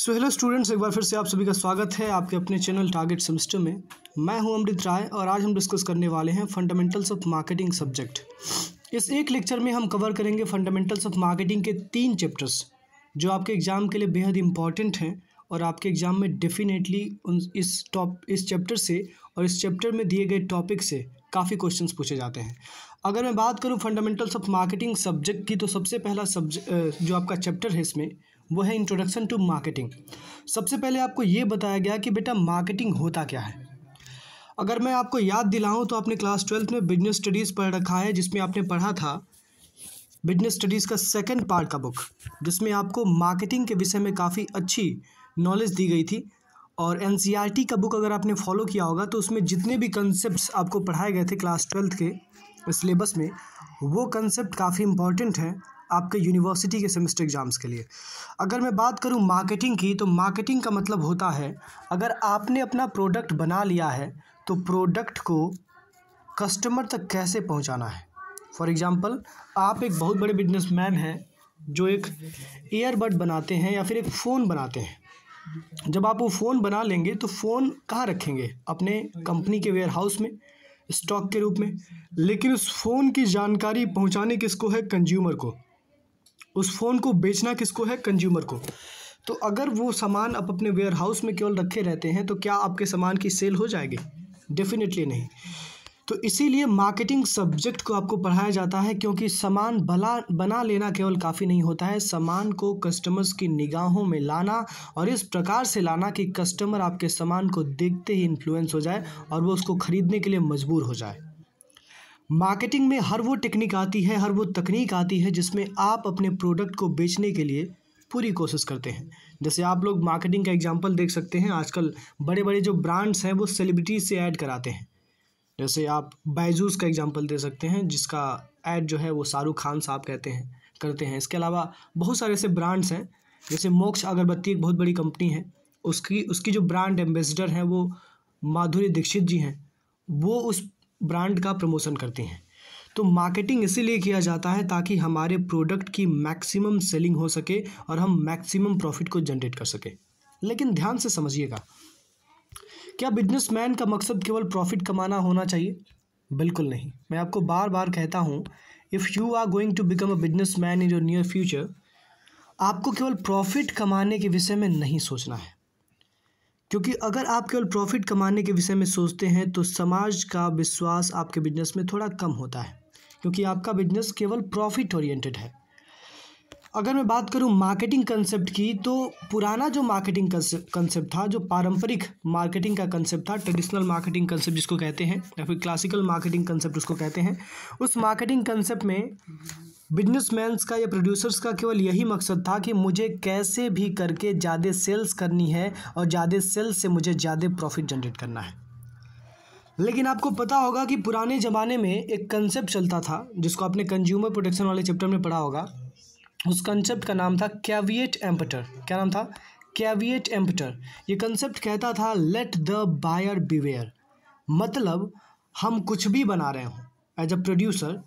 so hello students एक बार फिर से आप सभी का स्वागत है आपके अपने चैनल टारगेट सेमेस्टर में मैं हूं अमृत राय और आज हम डिस्कस करने वाले हैं फंडामेंटल्स ऑफ मार्केटिंग सब्जेक्ट इस एक लेक्चर में हम कवर करेंगे फंडामेंटल्स ऑफ मार्केटिंग के तीन चैप्टर्स जो आपके एग्ज़ाम के लिए बेहद इंपॉर्टेंट हैं और आपके एग्ज़ाम में डेफिनेटली उन इस टॉप इस चैप्टर से और इस चैप्टर में दिए गए टॉपिक से काफ़ी क्वेश्चंस पूछे जाते हैं अगर मैं बात करूं फंडामेंटल्स ऑफ मार्केटिंग सब्जेक्ट की तो सबसे पहला सब्जेक्ट जो आपका चैप्टर है इसमें वो है इंट्रोडक्शन टू मार्केटिंग सबसे पहले आपको ये बताया गया कि बेटा मार्केटिंग होता क्या है अगर मैं आपको याद दिलाऊं तो आपने क्लास ट्वेल्थ में बिजनेस स्टडीज़ पढ़ रखा है जिसमें आपने पढ़ा था बिजनेस स्टडीज़ का सेकंड पार्ट का बुक जिसमें आपको मार्केटिंग के विषय में काफ़ी अच्छी नॉलेज दी गई थी और एन e का बुक अगर आपने फॉलो किया होगा तो उसमें जितने भी कंसेप्ट आपको पढ़ाए गए थे क्लास ट्वेल्थ के सिलेबस में वो कंसेप्ट काफ़ी इंपॉर्टेंट हैं आपके यूनिवर्सिटी के सेमेस्टर एग्ज़ाम्स के लिए अगर मैं बात करूँ मार्केटिंग की तो मार्केटिंग का मतलब होता है अगर आपने अपना प्रोडक्ट बना लिया है तो प्रोडक्ट को कस्टमर तक कैसे पहुँचाना है फॉर एग्ज़ाम्पल आप एक बहुत बड़े बिजनेसमैन हैं जो एक ईयरबड बनाते हैं या फिर एक फ़ोन बनाते हैं जब आप वो फ़ोन बना लेंगे तो फ़ोन कहाँ रखेंगे अपने कंपनी के वेयर हाउस में स्टॉक के रूप में लेकिन उस फ़ोन की जानकारी पहुँचाने किसको है कंज्यूमर को उस फ़ोन को बेचना किसको है कंज्यूमर को तो अगर वो सामान आप अपने वेयर हाउस में केवल रखे रहते हैं तो क्या आपके सामान की सेल हो जाएगी डेफिनेटली नहीं तो इसीलिए मार्केटिंग सब्जेक्ट को आपको पढ़ाया जाता है क्योंकि सामान भला बना लेना केवल काफ़ी नहीं होता है सामान को कस्टमर्स की निगाहों में लाना और इस प्रकार से लाना कि कस्टमर आपके सामान को देखते ही इन्फ्लुएंस हो जाए और वो उसको ख़रीदने के लिए मजबूर हो जाए मार्केटिंग में हर वो टेक्निक आती है हर वो तकनीक आती है जिसमें आप अपने प्रोडक्ट को बेचने के लिए पूरी कोशिश करते हैं जैसे आप लोग मार्केटिंग का एग्जांपल देख सकते हैं आजकल बड़े बड़े जो ब्रांड्स हैं वो सेलिब्रिटीज से ऐड कराते हैं जैसे आप बाइजूस का एग्जांपल दे सकते हैं जिसका ऐड जो है वो शाहरुख खान साहब कहते हैं करते हैं इसके अलावा बहुत सारे ऐसे ब्रांड्स हैं जैसे मोक्ष अगरबत्ती एक बहुत बड़ी कंपनी है उसकी उसकी जो ब्रांड एम्बेसडर हैं वो माधुरी दीक्षित जी हैं वो उस ब्रांड का प्रमोशन करते हैं तो मार्केटिंग इसीलिए किया जाता है ताकि हमारे प्रोडक्ट की मैक्सिमम सेलिंग हो सके और हम मैक्सिमम प्रॉफिट को जनरेट कर सके लेकिन ध्यान से समझिएगा क्या बिजनेसमैन का मकसद केवल प्रॉफिट कमाना होना चाहिए बिल्कुल नहीं मैं आपको बार बार कहता हूँ if you are going to become a businessman in your near future आपको केवल प्रॉफिट कमाने के विषय में नहीं सोचना है क्योंकि अगर आप केवल प्रॉफिट कमाने के विषय में सोचते हैं तो समाज का विश्वास आपके बिजनेस में थोड़ा कम होता है क्योंकि आपका बिजनेस केवल प्रॉफिट ओरिएंटेड है अगर मैं बात करूं मार्केटिंग कंसेप्ट की तो पुराना जो मार्केटिंग कंसेप्ट था जो पारंपरिक मार्केटिंग का कंसेप्ट था ट्रेडिशनल मार्केटिंग कंसेप्ट जिसको कहते हैं या फिर क्लासिकल मार्केटिंग कंसेप्ट उसको कहते हैं उस मार्केटिंग कंसेप्ट में बिजनेसमैन्स का या प्रोड्यूसर्स का केवल यही मकसद था कि मुझे कैसे भी करके ज़्यादा सेल्स करनी है और ज़्यादा सेल्स से मुझे ज़्यादा प्रॉफिट जनरेट करना है लेकिन आपको पता होगा कि पुराने ज़माने में एक कंसेप्ट चलता था जिसको आपने कंज्यूमर प्रोटेक्शन वाले चैप्टर में पढ़ा होगा उस कंसेप्ट का नाम था कैवियट एम्पटर क्या नाम था कैवियट एम्पटर ये कंसेप्ट कहता था लेट द बायर बिवेयर मतलब हम कुछ भी बना रहे हों as a producer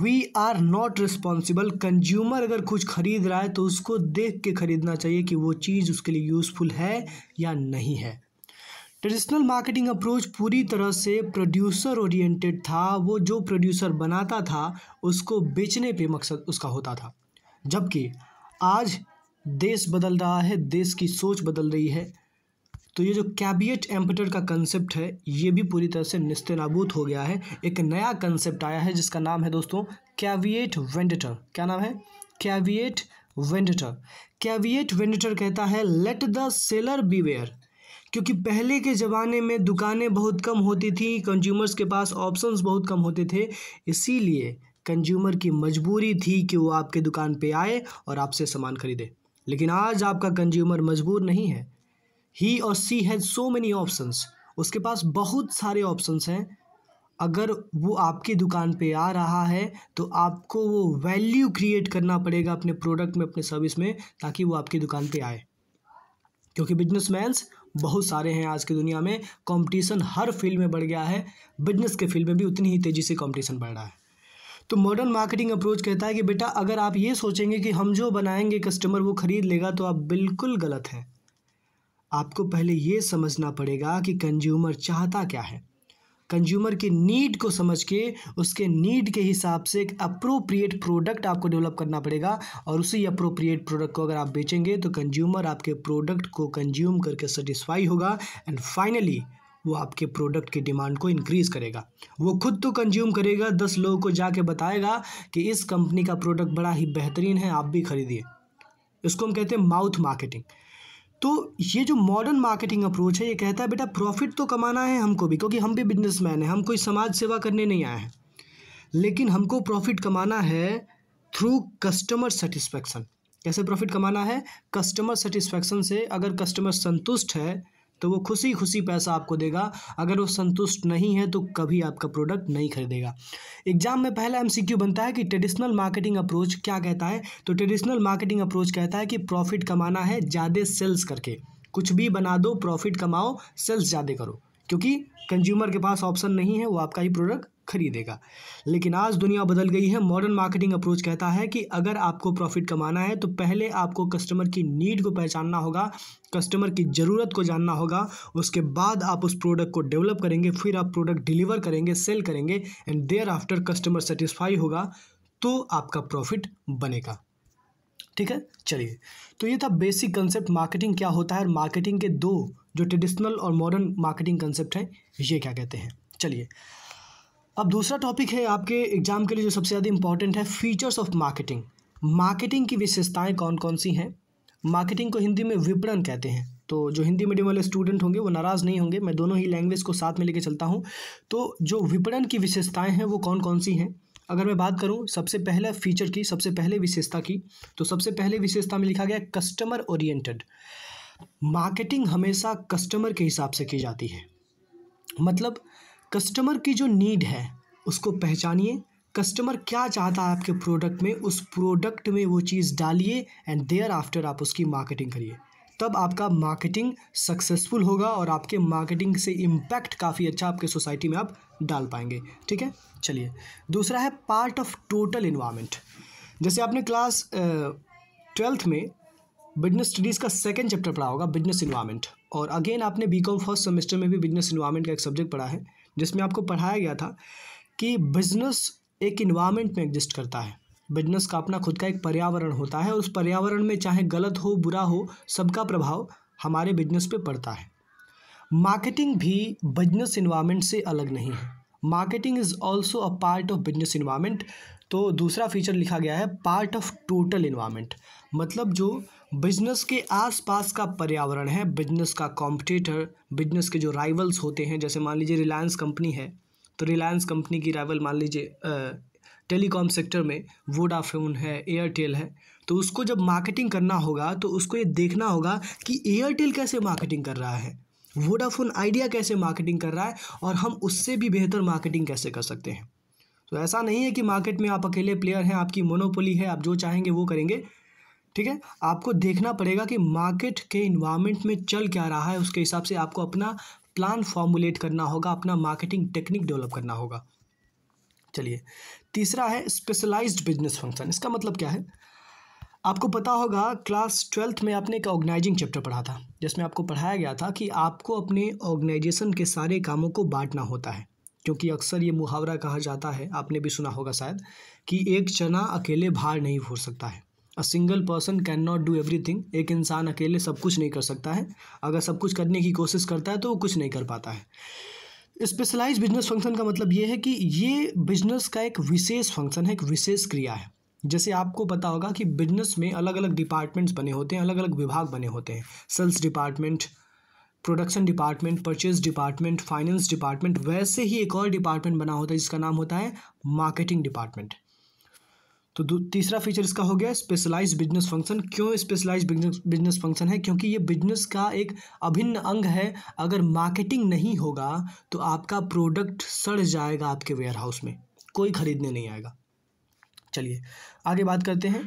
we are not responsible consumer अगर कुछ खरीद रहा है तो उसको देख के खरीदना चाहिए कि वो चीज़ उसके लिए यूज़फुल है या नहीं है ट्रेडिशनल मार्केटिंग अप्रोच पूरी तरह से प्रोड्यूसर ओरिएंटेड था वो जो प्रोड्यूसर बनाता था उसको बेचने पे मकसद उसका होता था जबकि आज देश बदल रहा है देश की सोच बदल रही है तो ये जो कैबिएट एम्पटर का कंसेप्ट है ये भी पूरी तरह से निस्त नाबूद हो गया है एक नया कंसेप्ट आया है जिसका नाम है दोस्तों कैवियट वेंडेटर क्या नाम है कैवियट वेंडेटर कैवियट वेंडेटर कहता है लेट द सेलर बीवेयर क्योंकि पहले के ज़माने में दुकानें बहुत कम होती थी कंज्यूमर्स के पास ऑप्शंस बहुत कम होते थे इसीलिए कंज्यूमर की मजबूरी थी कि वो आपके दुकान पे आए और आपसे सामान खरीदे लेकिन आज आपका कंज्यूमर मजबूर नहीं है ही और she has so many options उसके पास बहुत सारे ऑप्शंस हैं अगर वो आपकी दुकान पे आ रहा है तो आपको वो वैल्यू क्रिएट करना पड़ेगा अपने प्रोडक्ट में अपने सर्विस में ताकि वो आपकी दुकान पे आए क्योंकि बिजनेस मैंस बहुत सारे हैं आज की दुनिया में कंपटीशन हर फील्ड में बढ़ गया है बिजनेस के फील्ड में भी उतनी ही तेज़ी से कंपटीशन बढ़ रहा है तो मॉडर्न मार्केटिंग अप्रोच कहता है कि बेटा अगर आप ये सोचेंगे कि हम जो बनाएंगे कस्टमर वो खरीद लेगा तो आप बिल्कुल गलत हैं आपको पहले ये समझना पड़ेगा कि कंज्यूमर चाहता क्या है कंज्यूमर की नीड को समझ के उसके नीड के हिसाब से एक अप्रोप्रिएट प्रोडक्ट आपको डेवलप करना पड़ेगा और उसी अप्रोप्रिएट प्रोडक्ट को अगर आप बेचेंगे तो कंज्यूमर आपके प्रोडक्ट को कंज्यूम करके सेटिस्फाई होगा एंड फाइनली वो आपके प्रोडक्ट की डिमांड को इंक्रीज़ करेगा वो खुद तो कंज्यूम करेगा दस लोगों को जाके बताएगा कि इस कंपनी का प्रोडक्ट बड़ा ही बेहतरीन है आप भी खरीदिए इसको हम कहते हैं माउथ मार्केटिंग तो ये जो मॉडर्न मार्केटिंग अप्रोच है ये कहता है बेटा प्रॉफिट तो कमाना है हमको भी क्योंकि हम भी बिजनेसमैन हैं हम कोई समाज सेवा करने नहीं आए हैं लेकिन हमको प्रॉफिट कमाना है थ्रू कस्टमर सेटिस्फैक्शन कैसे प्रॉफिट कमाना है कस्टमर सेटिस्फैक्शन से अगर कस्टमर संतुष्ट है तो वो खुशी खुशी पैसा आपको देगा अगर वो संतुष्ट नहीं है तो कभी आपका प्रोडक्ट नहीं खरीदेगा एग्जाम में पहला एम बनता है कि ट्रेडिशनल मार्केटिंग अप्रोच क्या कहता है तो ट्रेडिशनल मार्केटिंग अप्रोच कहता है कि प्रॉफिट कमाना है ज़्यादा सेल्स करके कुछ भी बना दो प्रॉफिट कमाओ सेल्स ज़्यादा करो क्योंकि कंज्यूमर के पास ऑप्शन नहीं है वो आपका ही प्रोडक्ट खरीदेगा लेकिन आज दुनिया बदल गई है मॉडर्न मार्केटिंग अप्रोच कहता है कि अगर आपको प्रॉफिट कमाना है तो पहले आपको कस्टमर की नीड को पहचानना होगा कस्टमर की ज़रूरत को जानना होगा उसके बाद आप उस प्रोडक्ट को डेवलप करेंगे फिर आप प्रोडक्ट डिलीवर करेंगे सेल करेंगे and thereafter customer satisfy होगा तो आपका प्रॉफिट बनेगा ठीक है चलिए तो ये था बेसिक कंसेप्ट मार्केटिंग क्या होता है और मार्केटिंग के दो जो ट्रेडिशनल और मॉडर्न मार्केटिंग कंसेप्ट है ये क्या कहते हैं चलिए अब दूसरा टॉपिक है आपके एग्जाम के लिए जो सबसे ज़्यादा इंपॉर्टेंट है फीचर्स ऑफ मार्केटिंग मार्केटिंग की विशेषताएं कौन कौन सी हैं मार्केटिंग को हिंदी में विपणन कहते हैं तो जो हिंदी मीडियम वाले स्टूडेंट होंगे वो नाराज़ नहीं होंगे मैं दोनों ही लैंग्वेज को साथ में लेके चलता हूँ तो जो विपणन की विशेषताएँ हैं वो कौन कौन सी हैं अगर मैं बात करूं सबसे पहला फीचर की सबसे पहले विशेषता की तो सबसे पहले विशेषता में लिखा गया कस्टमर ओरिएंटेड मार्केटिंग हमेशा कस्टमर के हिसाब से की जाती है मतलब कस्टमर की जो नीड है उसको पहचानिए कस्टमर क्या चाहता है आपके प्रोडक्ट में उस प्रोडक्ट में वो चीज़ डालिए एंड देयर आफ्टर आप उसकी मार्केटिंग करिए तब आपका मार्केटिंग सक्सेसफुल होगा और आपके मार्केटिंग से इम्पैक्ट काफ़ी अच्छा आपके सोसाइटी में आप डाल पाएंगे ठीक है चलिए दूसरा है पार्ट ऑफ टोटल इन्वामेंट जैसे आपने क्लास ट्वेल्थ में बिजनेस स्टडीज़ का सेकेंड चैप्टर पढ़ा होगा बिजनेस इन्वायरमेंट और अगेन आपने बी कॉम फर्स्ट सेमेस्टर में भी बिजनेस इन्वायरमेंट का एक सब्जेक्ट पढ़ा है जिसमें आपको पढ़ाया गया था कि बिजनेस एक इन्वायरमेंट में एग्जिस्ट करता है बिजनेस का अपना खुद का एक पर्यावरण होता है और उस पर्यावरण में चाहे गलत हो बुरा हो सबका प्रभाव हमारे बिजनेस पे पड़ता है मार्केटिंग भी बिजनेस इन्वायरमेंट से अलग नहीं है marketing is also a part of business environment तो दूसरा फीचर लिखा गया है पार्ट ऑफ टोटल इन्वायरमेंट मतलब जो बिजनेस के आसपास का पर्यावरण है बिजनेस का कॉम्पिटिटर बिजनेस के जो राइवल्स होते हैं जैसे मान लीजिए रिलायंस कंपनी है तो रिलायंस कंपनी की राइवल मान लीजिए टेलीकॉम सेक्टर में वोडाफोन है एयरटेल है तो उसको जब मार्केटिंग करना होगा तो उसको ये देखना होगा कि एयरटेल कैसे मार्केटिंग कर रहा है वोडाफोन आइडिया कैसे मार्केटिंग कर रहा है और हम उससे भी बेहतर मार्केटिंग कैसे कर सकते हैं तो ऐसा नहीं है कि मार्केट में आप अकेले प्लेयर हैं आपकी मोनोपोली है आप जो चाहेंगे वो करेंगे ठीक है आपको देखना पड़ेगा कि मार्केट के इन्वायरमेंट में चल क्या रहा है उसके हिसाब से आपको अपना प्लान फॉर्मुलेट करना होगा अपना मार्केटिंग टेक्निक डेवलप करना होगा चलिए तीसरा है स्पेशलाइज्ड बिजनेस फंक्शन इसका मतलब क्या है आपको पता होगा क्लास ट्वेल्थ में आपने एक ऑर्गेनाइजिंग चैप्टर पढ़ा था जिसमें आपको पढ़ाया गया था कि आपको अपने ऑर्गेनाइजेशन के सारे कामों को बांटना होता है क्योंकि अक्सर ये मुहावरा कहा जाता है आपने भी सुना होगा शायद कि एक चना अकेले भार नहीं फूर सकता है a single person can not do everything एक इंसान अकेले सब कुछ नहीं कर सकता है अगर सब कुछ करने की कोशिश करता है तो वो कुछ नहीं कर पाता है स्पेशलाइज बिजनेस फंक्शन का मतलब ये है कि ये बिजनेस का एक विशेष फंक्शन है एक विशेष क्रिया है जैसे आपको पता होगा कि बिजनेस में अलग अलग डिपार्टमेंट्स बने होते हैं अलग अलग विभाग बने होते हैं sales department production department purchase department finance department वैसे ही एक और डिपार्टमेंट बना होता है जिसका नाम होता है मार्केटिंग डिपार्टमेंट तो तीसरा फीचर इसका हो गया स्पेशलाइज बिजनेस फंक्शन क्यों स्पेशलाइज बिजनेस फंक्शन है क्योंकि ये बिजनेस का एक अभिन्न अंग है अगर मार्केटिंग नहीं होगा तो आपका प्रोडक्ट सड़ जाएगा आपके वेयर हाउस में कोई खरीदने नहीं आएगा चलिए आगे बात करते हैं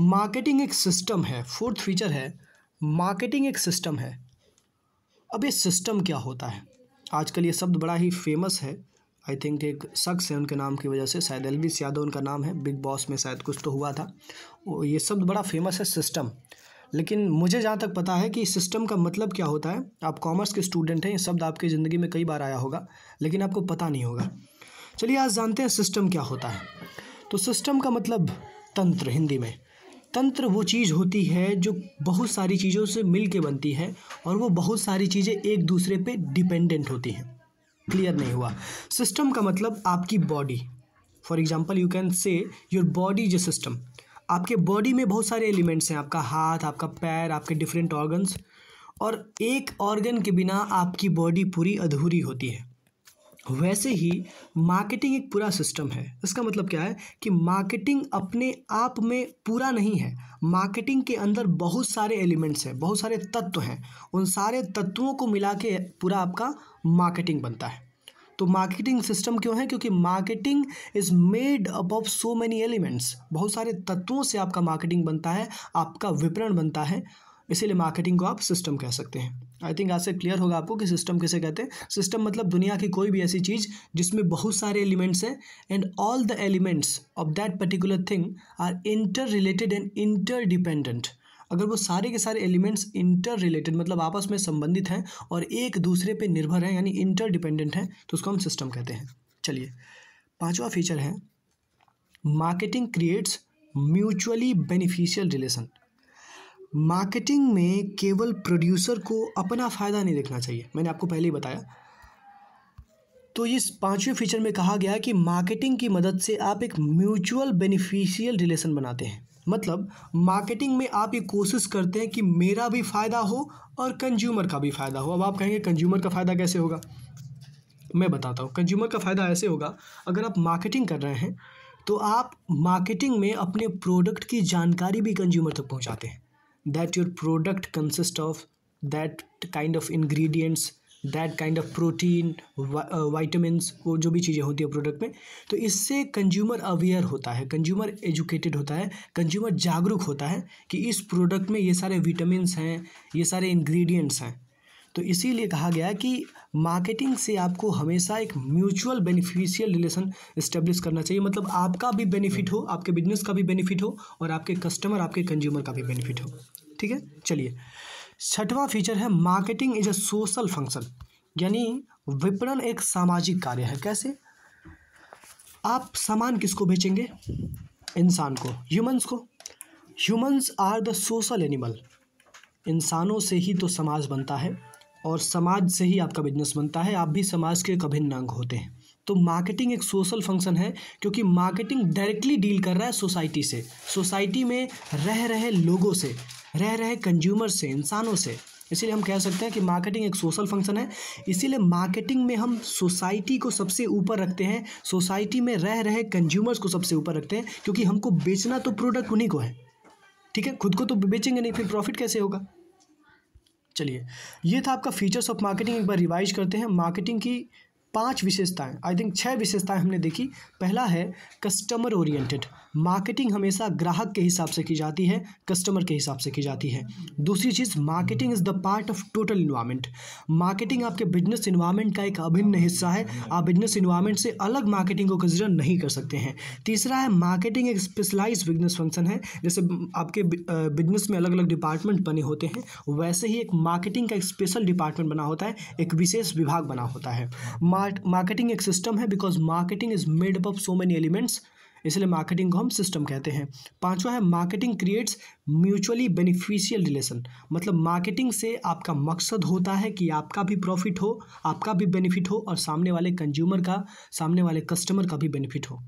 मार्केटिंग एक सिस्टम है फोर्थ फीचर है मार्केटिंग एक सिस्टम है अब ये सिस्टम क्या होता है आजकल ये शब्द बड़ा ही फेमस है आई थिंक एक शख्स है उनके नाम की वजह से शायद एलविस यादव उनका नाम है बिग बॉस में शायद कुछ तो हुआ था ये शब्द बड़ा फेमस है सिस्टम लेकिन मुझे जहाँ तक पता है कि सिस्टम का मतलब क्या होता है आप कॉमर्स के स्टूडेंट हैं ये शब्द आपकी ज़िंदगी में कई बार आया होगा लेकिन आपको पता नहीं होगा चलिए आज जानते हैं सिस्टम क्या होता है तो सिस्टम का मतलब तंत्र हिंदी में तंत्र वो चीज़ होती है जो बहुत सारी चीज़ों से मिल के बनती है और वो बहुत सारी चीज़ें एक दूसरे पे डिपेंडेंट होती हैं क्लियर नहीं हुआ सिस्टम का मतलब आपकी body for example you can say your body जो सिस्टम आपके बॉडी में बहुत सारे एलिमेंट्स हैं आपका हाथ आपका पैर आपके डिफरेंट ऑर्गन्स और एक ऑर्गन के बिना आपकी बॉडी पूरी अधूरी होती है वैसे ही मार्केटिंग एक पूरा सिस्टम है इसका मतलब क्या है कि मार्केटिंग अपने आप में पूरा नहीं है मार्केटिंग के अंदर बहुत सारे एलिमेंट्स हैं बहुत सारे तत्व हैं उन सारे तत्वों को मिला के पूरा आपका मार्केटिंग बनता है तो मार्केटिंग सिस्टम क्यों है क्योंकि marketing is made up of so many elements बहुत सारे तत्वों से आपका मार्केटिंग बनता है आपका विपणन बनता है इसीलिए मार्केटिंग को आप सिस्टम कह सकते हैं आई थिंक आज से क्लियर होगा आपको कि सिस्टम कैसे कहते हैं सिस्टम मतलब दुनिया की कोई भी ऐसी चीज़ जिसमें बहुत सारे एलिमेंट्स हैं and all the elements of that particular thing are interrelated and interdependent अगर वो सारे के सारे एलिमेंट्स इंटर रिलेटेड मतलब आपस में संबंधित हैं और एक दूसरे पे निर्भर हैं यानी इंटर डिपेंडेंट हैं तो उसको हम सिस्टम कहते हैं चलिए पांचवा फीचर है marketing creates mutually beneficial relation marketing में केवल प्रोड्यूसर को अपना फ़ायदा नहीं देखना चाहिए मैंने आपको पहले ही बताया तो इस पांचवें फीचर में कहा गया कि मार्केटिंग की मदद से आप एक म्यूचुअल बेनिफिशियल रिलेशन बनाते हैं मतलब मार्केटिंग में आप ये कोशिश करते हैं कि मेरा भी फ़ायदा हो और कंज्यूमर का भी फ़ायदा हो अब आप कहेंगे कंज्यूमर का फ़ायदा कैसे होगा मैं बताता हूँ कंज्यूमर का फ़ायदा ऐसे होगा अगर आप मार्केटिंग कर रहे हैं तो आप मार्केटिंग में अपने प्रोडक्ट की जानकारी भी कंज्यूमर तक पहुँचाते हैं that your product consists of that kind of ingredients that kind of protein vitamins वो जो भी चीज़ें होती है प्रोडक्ट में तो इससे कंज्यूमर अवेयर होता है कंज्यूमर एजुकेटेड होता है कंज्यूमर जागरूक होता है कि इस प्रोडक्ट में ये सारे विटामिन हैं ये सारे इन्ग्रीडियंट्स हैं तो इसीलिए कहा गया कि मार्केटिंग से आपको हमेशा एक म्यूचुअल बेनिफिशियल रिलेशन इस्टेब्लिश करना चाहिए मतलब आपका भी बेनिफिट हो आपके बिजनेस का भी बेनिफिट हो और आपके कस्टमर आपके कंज्यूमर का भी बेनिफिट हो ठीक है चलिए छठवां फीचर है marketing is a social function यानी विपणन एक सामाजिक कार्य है कैसे आप सामान किसको बेचेंगे इंसान को ह्यूमंस को humans are the social animal इंसानों से ही तो समाज बनता है और समाज से ही आपका बिजनेस बनता है आप भी समाज के अभिन्न अंग होते हैं तो मार्केटिंग एक सोशल फंक्शन है क्योंकि मार्केटिंग डायरेक्टली डील कर रहा है सोसाइटी से सोसाइटी में रह रहे लोगों से रह रहे कंज्यूमर से इंसानों से इसीलिए हम कह सकते हैं कि मार्केटिंग एक सोशल फंक्शन है इसीलिए मार्केटिंग में हम सोसाइटी को सबसे ऊपर रखते हैं सोसाइटी में रह रहे कंज्यूमर्स को सबसे ऊपर रखते हैं क्योंकि हमको बेचना तो प्रोडक्ट उन्हीं को है ठीक है खुद को तो बेचेंगे नहीं फिर प्रॉफिट कैसे होगा चलिए ये था आपका फीचर्स ऑफ मार्केटिंग एक बार रिवाइज करते हैं मार्केटिंग की पांच विशेषताएं आई थिंक छह विशेषताएं हमने देखी पहला है कस्टमर ओरिएंटेड मार्केटिंग हमेशा ग्राहक के हिसाब से की जाती है कस्टमर के हिसाब से की जाती है दूसरी चीज़ marketing is the part of total environment marketing आपके बिजनेस इन्वायरमेंट का एक अभिन्न हिस्सा है आप बिजनेस इन्वायरमेंट से अलग मार्केटिंग को कंसिडर नहीं कर सकते हैं तीसरा है मार्केटिंग एक स्पेशलाइज बिजनेस फंक्शन है जैसे आपके बिजनेस में अलग अलग डिपार्टमेंट बने होते हैं वैसे ही एक मार्केटिंग का एक स्पेशल डिपार्टमेंट बना होता है एक विशेष विभाग बना होता है मार्ट मार्केटिंग एक सिस्टम है because marketing is made up of so many elements इसलिए मार्केटिंग को हम सिस्टम कहते हैं पांचवा है marketing creates mutually beneficial relation मतलब मार्केटिंग से आपका मकसद होता है कि आपका भी प्रॉफिट हो आपका भी बेनिफिट हो और सामने वाले कंज्यूमर का सामने वाले कस्टमर का भी बेनिफिट हो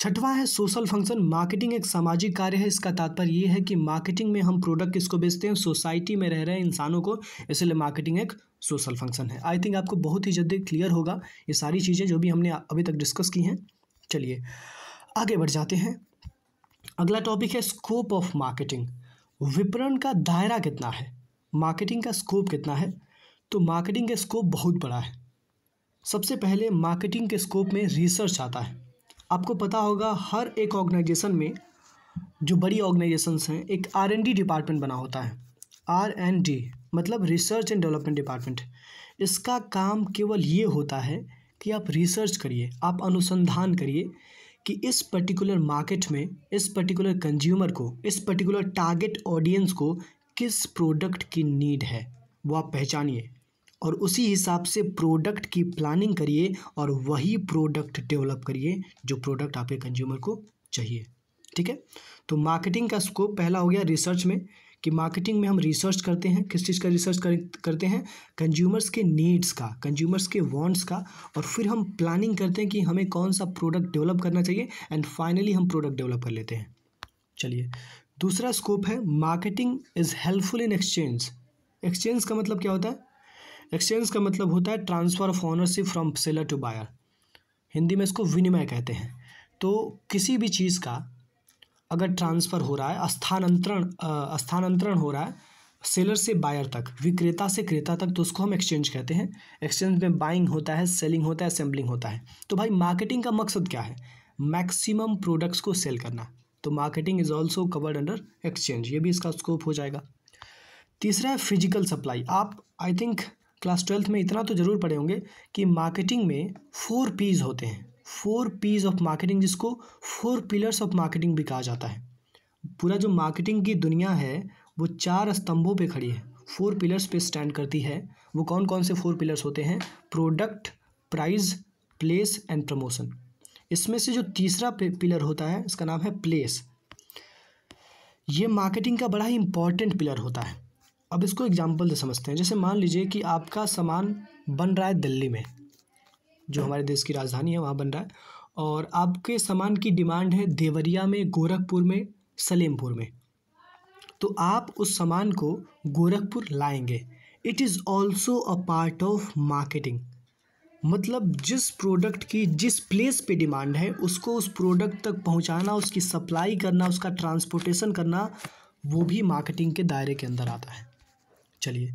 छठवां है सोशल फंक्शन मार्केटिंग एक सामाजिक कार्य है इसका तात्पर्य ये है कि मार्केटिंग में हम प्रोडक्ट किसको बेचते हैं सोसाइटी में रह रहे इंसानों को इसलिए मार्केटिंग एक सोशल फंक्शन है आई थिंक आपको बहुत ही जल्दी क्लियर होगा ये सारी चीज़ें जो भी हमने अभी तक डिस्कस की हैं चलिए आगे बढ़ जाते हैं अगला टॉपिक है स्कोप ऑफ मार्केटिंग विपणन का दायरा कितना है मार्केटिंग का स्कोप कितना है तो मार्केटिंग का स्कोप बहुत बड़ा है सबसे पहले मार्केटिंग के स्कोप में रिसर्च आता है आपको पता होगा हर एक ऑर्गेनाइजेशन में जो बड़ी ऑर्गेनाइजेशंस हैं एक आर एन डी डिपार्टमेंट बना होता है आर एन डी मतलब रिसर्च एंड डेवलपमेंट डिपार्टमेंट इसका काम केवल ये होता है कि आप रिसर्च करिए आप अनुसंधान करिए कि इस पर्टिकुलर मार्केट में इस पर्टिकुलर कंज्यूमर को इस पर्टिकुलर टारगेट ऑडियंस को किस प्रोडक्ट की नीड है वो आप पहचानिए और उसी हिसाब से प्रोडक्ट की प्लानिंग करिए और वही प्रोडक्ट डेवलप करिए जो प्रोडक्ट आपके कंज्यूमर को चाहिए ठीक है तो मार्केटिंग का स्कोप पहला हो गया रिसर्च में कि मार्केटिंग में हम रिसर्च करते हैं किस चीज़ का रिसर्च कर, करते हैं कंज्यूमर्स के नीड्स का कंज्यूमर्स के वांट्स का और फिर हम प्लानिंग करते हैं कि हमें कौन सा प्रोडक्ट डेवलप करना चाहिए एंड फाइनली हम प्रोडक्ट डेवलप कर लेते हैं चलिए दूसरा स्कोप है marketing is helpful in exchange exchange का मतलब क्या होता है एक्सचेंज का मतलब होता है transfer of ownership from seller to buyer Hindi में इसको विनिमय कहते हैं तो किसी भी चीज़ का अगर ट्रांसफ़र हो रहा है स्थानांतरण स्थानांतरण हो रहा है सेलर से बायर तक विक्रेता से क्रेता तक तो उसको हम एक्सचेंज कहते हैं एक्सचेंज में बाइंग होता है सेलिंग होता है असेंबलिंग होता है तो भाई मार्केटिंग का मकसद क्या है मैक्सिमम प्रोडक्ट्स को सेल करना तो marketing is also covered under exchange ये भी इसका स्कोप हो जाएगा तीसरा है फिजिकल सप्लाई आप आई थिंक क्लास ट्वेल्थ में इतना तो ज़रूर पढ़े होंगे कि मार्केटिंग में फोर पीज होते हैं फोर पीज ऑफ मार्केटिंग जिसको फोर पिलर्स ऑफ मार्केटिंग भी कहा जाता है पूरा जो मार्केटिंग की दुनिया है वो चार स्तंभों पे खड़ी है फोर पिलर्स पे स्टैंड करती है वो कौन कौन से फोर पिलर्स होते हैं product price place and promotion इसमें से जो तीसरा पिलर होता है इसका नाम है प्लेस ये मार्केटिंग का बड़ा ही इम्पॉर्टेंट पिलर होता है अब इसको एग्जाम्पल से समझते हैं जैसे मान लीजिए कि आपका सामान बन रहा है दिल्ली में जो हमारे देश की राजधानी है वहाँ बन रहा है और आपके सामान की डिमांड है देवरिया में गोरखपुर में सलेमपुर में तो आप उस सामान को गोरखपुर लाएंगे it is also a part of marketing मतलब जिस प्रोडक्ट की जिस प्लेस पे डिमांड है उसको उस प्रोडक्ट तक पहुंचाना उसकी सप्लाई करना उसका ट्रांसपोर्टेशन करना वो भी मार्केटिंग के दायरे के अंदर आता है चलिए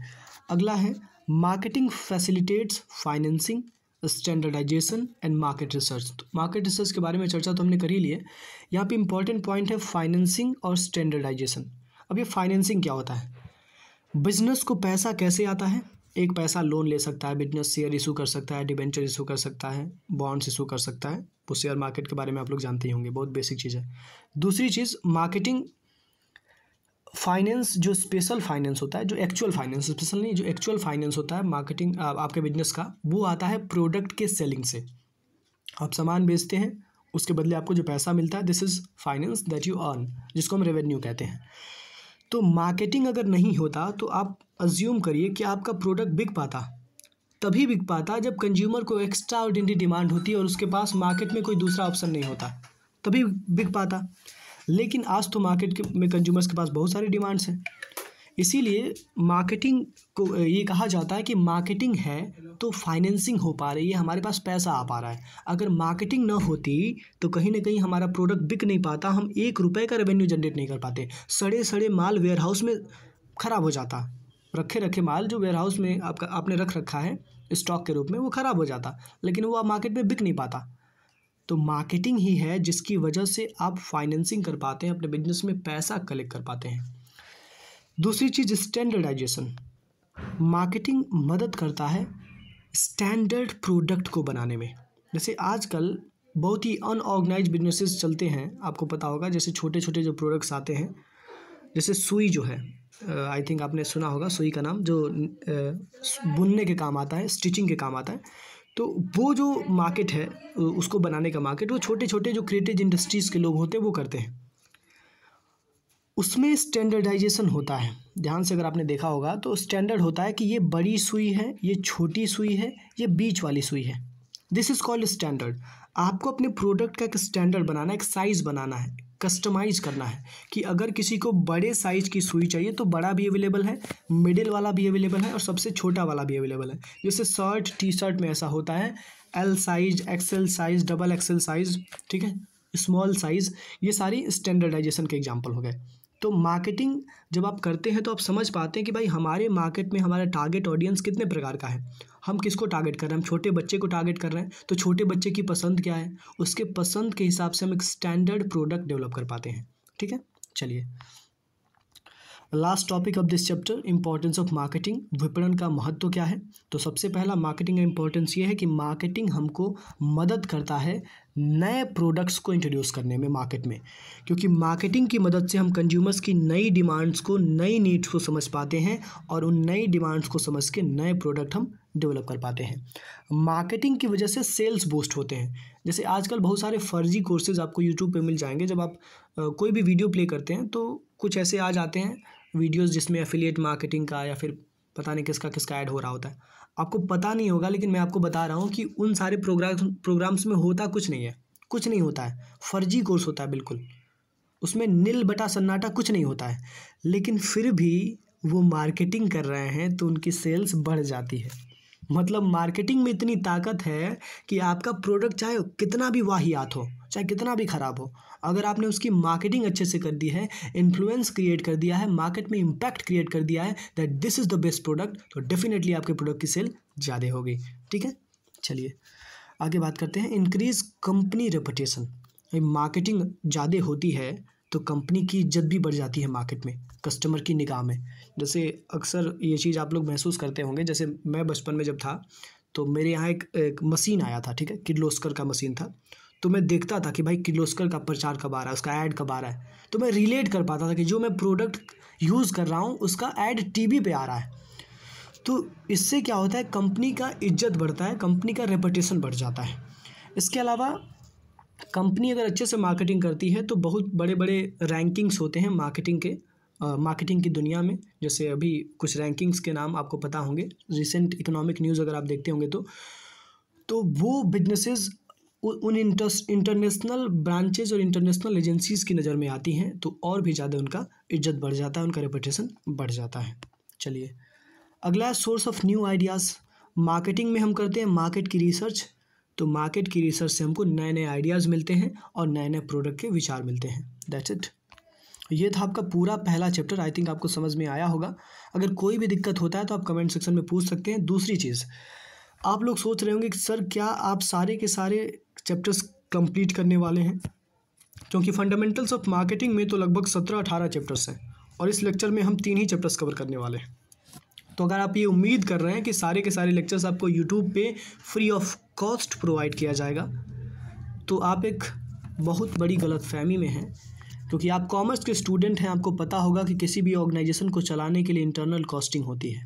अगला है marketing facilitates financing standardisation and market research market research के बारे में चर्चा तो हमने कर ही ली है यहाँ पे इंपॉर्टेंट पॉइंट है फाइनेंसिंग और स्टैंडर्डाइजेशन अब ये फाइनेंसिंग क्या होता है बिजनेस को पैसा कैसे आता है एक पैसा लोन ले सकता है बिजनेस शेयर इशू कर सकता है डिबेंचर इशू कर सकता है बॉन्ड्स इशू कर सकता है वो शेयर मार्केट के बारे में आप लोग जानते ही होंगे बहुत बेसिक चीज़ है दूसरी चीज़ मार्केटिंग फाइनेंस जो स्पेशल फाइनेंस होता है जो एक्चुअल फाइनेंस स्पेशल नहीं जो एक्चुअल फाइनेंस होता है मार्केटिंग आपके बिजनेस का वो आता है प्रोडक्ट के सेलिंग से आप सामान बेचते हैं उसके बदले आपको जो पैसा मिलता है this is finance that you earn जिसको हम रेवेन्यू कहते हैं तो मार्केटिंग अगर नहीं होता तो आप अज्यूम करिए कि आपका प्रोडक्ट बिक पाता तभी बिक पाता जब कंज्यूमर को एक्स्ट्रा ऑर्डिनरी डिमांड होती है और उसके पास मार्केट में कोई दूसरा ऑप्शन नहीं होता तभी बिक पाता लेकिन आज तो मार्केट के में कंज्यूमर्स के पास बहुत सारी डिमांड्स हैं इसीलिए मार्केटिंग को ये कहा जाता है कि मार्केटिंग है तो फाइनेंसिंग हो पा रही है हमारे पास पैसा आ पा रहा है अगर मार्केटिंग ना होती तो कहीं ना कहीं हमारा प्रोडक्ट बिक नहीं पाता हम एक रुपए का रेवेन्यू जनरेट नहीं कर पाते सड़े सड़े माल वेयर हाउस में ख़राब हो जाता रखे रखे माल जो वेयर हाउस में आपका आपने रख रखा है स्टॉक के रूप में वो ख़राब हो जाता लेकिन वो आप मार्केट में बिक नहीं पाता तो मार्केटिंग ही है जिसकी वजह से आप फाइनेंसिंग कर पाते हैं अपने बिजनेस में पैसा कलेक्ट कर पाते हैं दूसरी चीज़ स्टैंडर्डाइजेशन मार्केटिंग मदद करता है स्टैंडर्ड प्रोडक्ट को बनाने में जैसे आजकल बहुत ही अनऑर्गेनाइज बिजनेसेस चलते हैं आपको पता होगा जैसे छोटे छोटे जो प्रोडक्ट्स आते हैं जैसे सुई जो है आई थिंक आपने सुना होगा सुई का नाम जो बुनने के काम आता है स्टिचिंग के काम आता है तो वो जो मार्केट है उसको बनाने का मार्केट वो छोटे छोटे जो क्रिएटिव इंडस्ट्रीज़ के लोग होते हैं वो करते हैं उसमें स्टैंडर्डाइजेशन होता है ध्यान से अगर आपने देखा होगा तो स्टैंडर्ड होता है कि ये बड़ी सुई है ये छोटी सुई है ये बीच वाली सुई है दिस इज़ कॉल्ड स्टैंडर्ड आपको अपने प्रोडक्ट का एक स्टैंडर्ड बनाना है एक साइज़ बनाना है कस्टमाइज करना है कि अगर किसी को बड़े साइज की सुई चाहिए तो बड़ा भी अवेलेबल है मिडिल वाला भी अवेलेबल है और सबसे छोटा वाला भी अवेलेबल है जैसे शर्ट टी शर्ट में ऐसा होता है L size XL size double XL size ठीक है स्मॉल साइज ये सारी स्टैंडर्डाइजेशन के एग्जाम्पल हो गए तो मार्केटिंग जब आप करते हैं तो आप समझ पाते हैं कि भाई हमारे मार्केट में हमारा टारगेट ऑडियंस कितने प्रकार का है हम किसको टारगेट कर रहे हैं हम छोटे बच्चे को टारगेट कर रहे हैं तो छोटे बच्चे की पसंद क्या है उसके पसंद के हिसाब से हम एक स्टैंडर्ड प्रोडक्ट डेवलप कर पाते हैं ठीक है चलिए last topic of this chapter importance of marketing विपणन का महत्व क्या है तो सबसे पहला मार्केटिंग का इंपॉर्टेंस ये है कि मार्केटिंग हमको मदद करता है नए प्रोडक्ट्स को इंट्रोड्यूस करने में मार्केट में क्योंकि मार्केटिंग की मदद से हम कंज्यूमर्स की नई डिमांड्स को नई नीड्स को समझ पाते हैं और उन नई डिमांड्स को समझ के नए प्रोडक्ट हम डेवलप कर पाते हैं मार्केटिंग की वजह से सेल्स बूस्ट होते हैं जैसे आजकल बहुत सारे फर्जी कोर्सेज आपको यूट्यूब पे मिल जाएंगे जब आप कोई भी वीडियो प्ले करते हैं तो कुछ ऐसे आ जाते हैं वीडियोस जिसमें एफिलिएट मार्केटिंग का या फिर पता नहीं किसका किसका ऐड हो रहा होता है आपको पता नहीं होगा लेकिन मैं आपको बता रहा हूँ कि उन सारे प्रोग्राम प्रोग्राम्स में होता कुछ नहीं है कुछ नहीं होता है फर्जी कोर्स होता है बिल्कुल उसमें नील बटा सन्नाटा कुछ नहीं होता है लेकिन फिर भी वो मार्केटिंग कर रहे हैं तो उनकी सेल्स बढ़ जाती है मतलब मार्केटिंग में इतनी ताकत है कि आपका प्रोडक्ट चाहे कितना भी वाहियात हो चाहे कितना भी ख़राब हो अगर आपने उसकी मार्केटिंग अच्छे से कर दी है इन्फ्लुएंस क्रिएट कर दिया है मार्केट में इम्पैक्ट क्रिएट कर दिया है that this is the best product तो डेफिनेटली आपके प्रोडक्ट की सेल ज़्यादा होगी ठीक है चलिए आगे बात करते हैं इंक्रीज कंपनी रेपुटेशन मार्केटिंग ज़्यादा होती है तो कंपनी की इज्जत भी बढ़ जाती है मार्केट में कस्टमर की निगाह में जैसे अक्सर ये चीज़ आप लोग महसूस करते होंगे जैसे मैं बचपन में जब था तो मेरे यहाँ एक, एक मशीन आया था ठीक है किर्लोस्कर का मशीन था तो मैं देखता था कि भाई किर्लोस्कर का प्रचार कब आ रहा है उसका ऐड कब आ रहा है तो मैं रिलेट कर पाता था कि जो मैं प्रोडक्ट यूज़ कर रहा हूँ उसका ऐड टीवी पे आ रहा है तो इससे क्या होता है कंपनी का इज्जत बढ़ता है कंपनी का रेपुटेशन बढ़ जाता है इसके अलावा कंपनी अगर अच्छे से मार्केटिंग करती है तो बहुत बड़े बड़े रैंकिंग्स होते हैं मार्केटिंग के मार्केटिंग की दुनिया में जैसे अभी कुछ रैंकिंग्स के नाम आपको पता होंगे रिसेंट इकोनॉमिक न्यूज़ अगर आप देखते होंगे तो तो वो बिजनेसेस उन इंटरनेशनल ब्रांचेज और इंटरनेशनल एजेंसीज़ की नज़र में आती हैं तो और भी ज़्यादा उनका इज्जत बढ़ जाता है उनका रेपुटेशन बढ़ जाता है चलिए अगला source of new ideas marketing में हम करते हैं मार्केट की रिसर्च तो मार्केट की रिसर्च से हमको नए नए आइडियाज़ मिलते हैं और नए नए प्रोडक्ट के विचार मिलते हैं दैट्स इट ये था आपका पूरा पहला चैप्टर आई थिंक आपको समझ में आया होगा अगर कोई भी दिक्कत होता है तो आप कमेंट सेक्शन में पूछ सकते हैं दूसरी चीज़ आप लोग सोच रहे होंगे कि सर क्या आप सारे के सारे चैप्टर्स कंप्लीट करने वाले हैं क्योंकि फंडामेंटल्स ऑफ मार्केटिंग में तो लगभग सत्रह अठारह चैप्टर्स हैं और इस लेक्चर में हम तीन ही चैप्टर्स कवर करने वाले हैं तो अगर आप ये उम्मीद कर रहे हैं कि सारे के सारे लेक्चर्स आपको यूट्यूब पे फ्री ऑफ कॉस्ट प्रोवाइड किया जाएगा तो आप एक बहुत बड़ी गलत फहमी में हैं क्योंकि आप कॉमर्स के स्टूडेंट हैं आपको पता होगा कि किसी भी ऑर्गेनाइजेशन को चलाने के लिए इंटरनल कॉस्टिंग होती है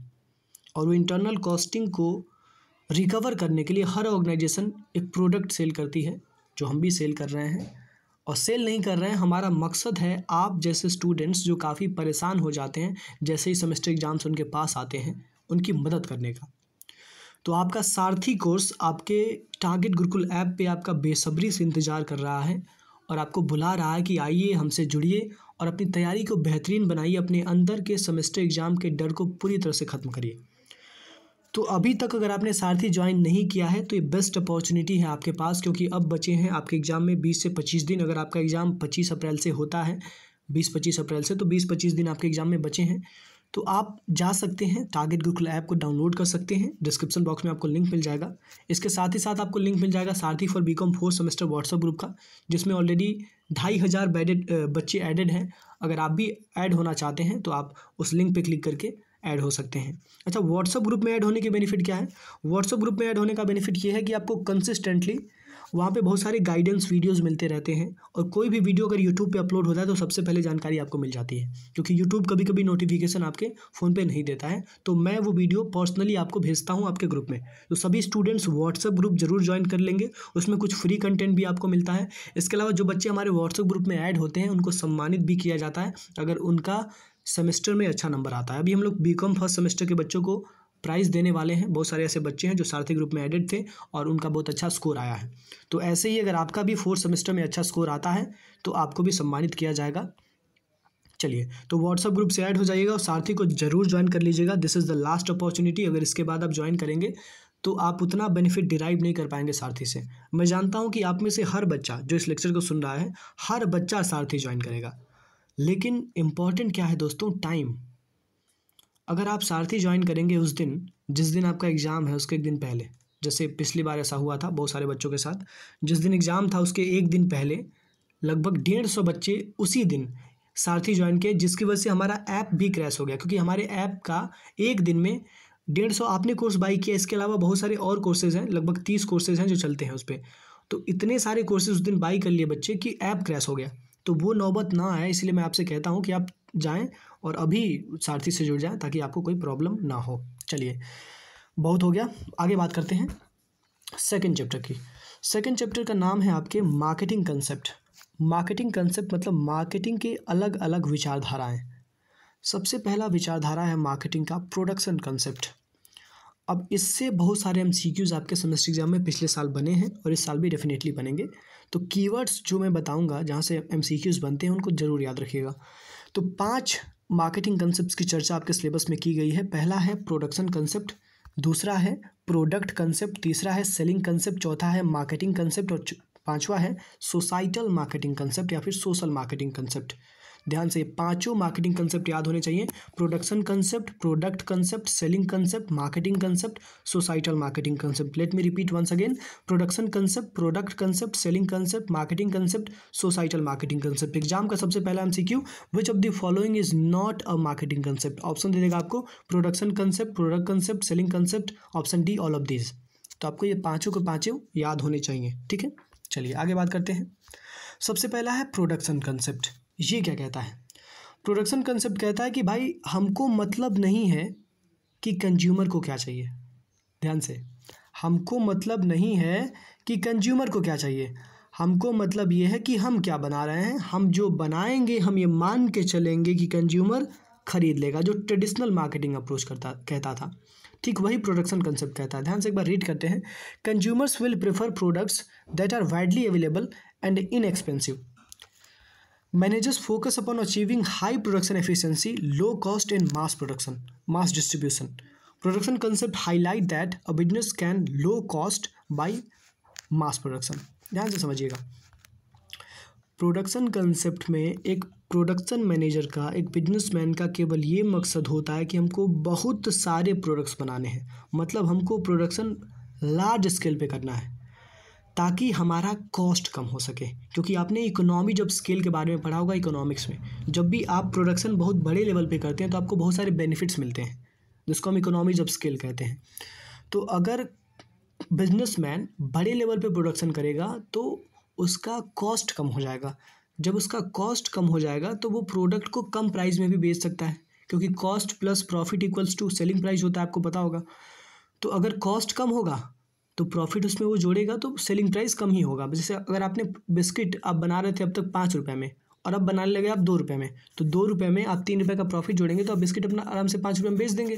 और वो इंटरनल कॉस्टिंग को रिकवर करने के लिए हर ऑर्गेनाइजेशन एक प्रोडक्ट सेल करती है जो हम भी सेल कर रहे हैं और सेल नहीं कर रहे हैं हमारा मकसद है आप जैसे स्टूडेंट्स जो काफ़ी परेशान हो जाते हैं जैसे ही सेमेस्टर एग्ज़ाम्स उनके पास आते हैं उनकी मदद करने का तो आपका सारथी कोर्स आपके टारगेट गुरुकुल ऐप पे आपका बेसब्री से इंतज़ार कर रहा है और आपको बुला रहा है कि आइए हमसे जुड़िए और अपनी तैयारी को बेहतरीन बनाइए अपने अंदर के सेमेस्टर एग्ज़ाम के डर को पूरी तरह से ख़त्म करिए तो अभी तक अगर आपने सारथी ज्वाइन नहीं किया है तो ये बेस्ट अपॉर्चुनिटी है आपके पास क्योंकि अब बचे हैं आपके एग्ज़ाम में बीस से पच्चीस दिन अगर आपका एग्ज़ाम पच्चीस अप्रैल से होता है बीस पच्चीस अप्रैल से तो बीस पच्चीस दिन आपके एग्ज़ाम में बचे हैं तो आप जा सकते हैं टारगेट गुरुकुल ऐप को डाउनलोड कर सकते हैं डिस्क्रिप्शन बॉक्स में आपको लिंक मिल जाएगा इसके साथ ही साथ आपको लिंक मिल जाएगा Sarathi for B com fourth semester WhatsApp group का जिसमें ऑलरेडी ढाई हज़ार बैडेड बच्चे एडेड हैं अगर आप भी ऐड होना चाहते हैं तो आप उस लिंक पर क्लिक करके ऐड हो सकते हैं अच्छा व्हाट्सअप ग्रुप में ऐड होने के बेनिफिट क्या है व्हाट्सअप ग्रुप में ऐड होने का बेनिफिट ये है कि आपको कंसिस्टेंटली वहाँ पे बहुत सारे गाइडेंस वीडियोस मिलते रहते हैं और कोई भी वीडियो अगर यूट्यूब पे अपलोड होता है तो सबसे पहले जानकारी आपको मिल जाती है क्योंकि यूट्यूब कभी कभी नोटिफिकेशन आपके फ़ोन पे नहीं देता है तो मैं वो वीडियो पर्सनली आपको भेजता हूँ आपके ग्रुप में तो सभी स्टूडेंट्स व्हाट्सअप ग्रुप जरूर ज्वाइन कर लेंगे उसमें कुछ फ्री कंटेंट भी आपको मिलता है इसके अलावा जो बच्चे हमारे व्हाट्सअप ग्रुप में ऐड होते हैं उनको सम्मानित भी किया जाता है अगर उनका सेमेस्टर में अच्छा नंबर आता है अभी हम लोग बी कॉम फर्स्ट सेमेस्टर के बच्चों को प्राइज़ देने वाले हैं बहुत सारे ऐसे बच्चे हैं जो सारथी ग्रुप में एडेड थे और उनका बहुत अच्छा स्कोर आया है तो ऐसे ही अगर आपका भी फोर्थ सेमेस्टर में अच्छा स्कोर आता है तो आपको भी सम्मानित किया जाएगा चलिए तो व्हाट्सअप ग्रुप से ऐड हो जाइएगा और सारथी को जरूर ज्वाइन कर लीजिएगा this is the last opportunity अगर इसके बाद आप ज्वाइन करेंगे तो आप उतना बेनिफिट डिराइव नहीं कर पाएंगे सारथी से मैं जानता हूँ कि आप में से हर बच्चा जो इस लेक्चर को सुन रहा है हर बच्चा सारथी ज्वाइन करेगा लेकिन इम्पॉर्टेंट क्या है दोस्तों टाइम अगर आप सारथी ज्वाइन करेंगे उस दिन जिस दिन आपका एग्ज़ाम है उसके एक दिन पहले जैसे पिछली बार ऐसा हुआ था बहुत सारे बच्चों के साथ जिस दिन एग्ज़ाम था उसके एक दिन पहले लगभग डेढ़ सौ बच्चे उसी दिन सारथी ज्वाइन किए जिसकी वजह से हमारा ऐप भी क्रैश हो गया क्योंकि हमारे ऐप का एक दिन में डेढ़ सौ आपने कोर्स बाई किया इसके अलावा बहुत सारे और कोर्सेज हैं लगभग तीस कोर्सेज हैं जो चलते हैं उस पर तो इतने सारे कोर्सेज उस दिन बाई कर लिए बच्चे कि ऐप क्रैश हो गया तो वो नौबत ना आए इसलिए मैं आपसे कहता हूँ कि आप जाएँ और अभी सारथी से जुड़ जाएँ ताकि आपको कोई प्रॉब्लम ना हो चलिए बहुत हो गया आगे बात करते हैं सेकेंड चैप्टर की सेकेंड चैप्टर का नाम है आपके मार्केटिंग कंसेप्ट मार्केटिंग कंसेप्ट मतलब मार्केटिंग के अलग अलग विचारधाराएं सबसे पहला विचारधारा है मार्केटिंग का प्रोडक्शन कंसेप्ट अब इससे बहुत सारे एम आपके सेमेस्टर एग्जाम में पिछले साल बने हैं और इस साल भी डेफिनेटली बनेंगे तो कीवर्ड्स जो मैं बताऊंगा जहाँ से एम बनते हैं उनको ज़रूर याद रखिएगा तो पांच मार्केटिंग कंसेप्ट की चर्चा आपके सिलेबस में की गई है पहला है प्रोडक्शन कंसेप्ट दूसरा है प्रोडक्ट कंसेप्ट तीसरा है सेलिंग कंसेप्ट चौथा है मार्केटिंग कंसेप्ट और पाँचवा है सोसाइटल मार्केटिंग कंसेप्ट या फिर सोशल मार्केटिंग कंसेप्ट ध्यान से पांचों मार्केटिंग कंसेप्ट याद होने चाहिए production concept product concept selling concept marketing concept societal marketing concept let me repeat once again production concept product concept selling concept marketing concept societal marketing concept exam का सबसे पहला M C which of the following is not a marketing concept option दे देगा आपको production concept product concept selling concept option D all of this तो आपको ये पांचों के पांचों याद होने चाहिए ठीक है चलिए आगे बात करते हैं सबसे पहला है प्रोडक्शन कंसेप्ट ये क्या कहता है प्रोडक्शन कंसेप्ट कहता है कि भाई हमको मतलब नहीं है कि कंज्यूमर को क्या चाहिए ध्यान से हमको मतलब नहीं है कि कंज्यूमर को क्या चाहिए हमको मतलब ये है कि हम क्या बना रहे हैं हम जो बनाएंगे हम ये मान के चलेंगे कि कंज्यूमर खरीद लेगा जो ट्रेडिशनल मार्केटिंग अप्रोच करता कहता था ठीक वही प्रोडक्शन कंसेप्ट कहता है ध्यान से एक बार रीड करते हैं consumers will prefer products that are widely available and inexpensive managers focus upon achieving high production efficiency low cost and mass production mass distribution production concept highlight that a business can low cost by mass production ध्यान से समझिएगा production concept में एक production manager का एक businessman का केवल ये मकसद होता है कि हमको बहुत सारे प्रोडक्ट्स बनाने हैं मतलब हमको प्रोडक्शन लार्ज स्केल पे करना है ताकि हमारा कॉस्ट कम हो सके क्योंकि आपने इकोनॉमी जब स्केल के बारे में पढ़ा होगा इकोनॉमिक्स में जब भी आप प्रोडक्शन बहुत बड़े लेवल पे करते हैं तो आपको बहुत सारे बेनिफिट्स मिलते हैं जिसको हम इकोनॉमी जब स्केल कहते हैं तो अगर बिजनेसमैन बड़े लेवल पे प्रोडक्शन करेगा तो उसका कॉस्ट कम हो जाएगा जब उसका कॉस्ट कम हो जाएगा तो वो प्रोडक्ट को कम प्राइस में भी बेच सकता है क्योंकि cost plus profit equals to selling price होता है आपको पता होगा तो अगर कॉस्ट कम होगा तो प्रॉफिट उसमें वो जोड़ेगा तो सेलिंग प्राइस कम ही होगा जैसे अगर आपने बिस्किट आप बना रहे थे अब तक पाँच रुपये में और अब बनाने लगे आप दो रुपये में तो दो रुपये में आप तीन रुपये का प्रॉफिट जोड़ेंगे तो आप बिस्किट अपना आराम से पाँच रुपये में बेच देंगे